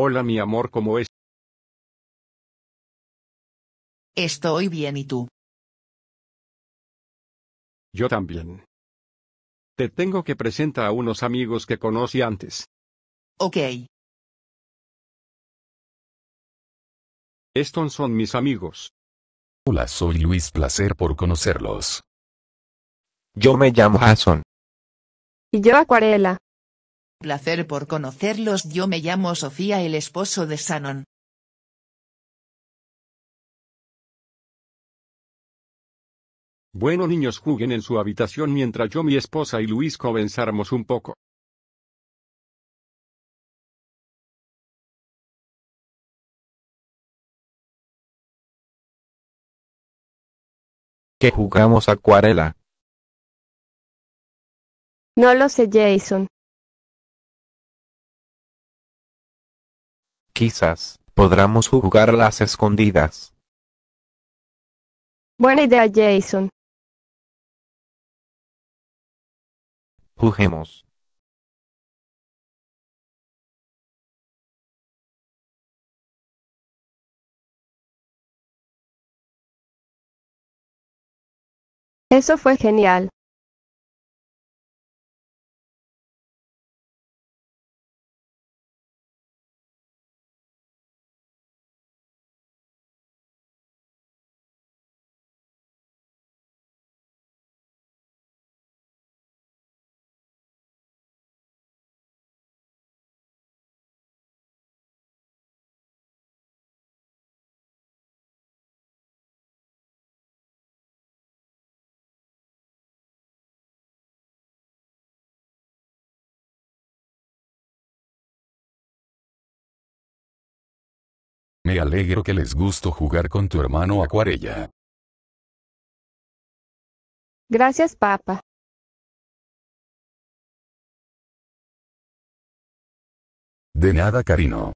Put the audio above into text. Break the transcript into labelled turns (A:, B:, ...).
A: Hola mi amor, ¿cómo es? Estoy bien y tú. Yo también. Te tengo que presentar a unos amigos que conocí antes. Ok. Estos son mis amigos. Hola, soy Luis, placer por conocerlos. Yo me llamo Jason. Y yo Acuarela. Placer por conocerlos yo me llamo Sofía el esposo de Shannon. Bueno niños juguen en su habitación mientras yo mi esposa y Luis comenzamos un poco. ¿Qué jugamos acuarela? No lo sé Jason. Quizás, podamos jugar las escondidas. Buena idea, Jason. Juguemos. Eso fue genial. Me alegro que les gusto jugar con tu hermano Acuarella. Gracias, papá. De nada, Carino.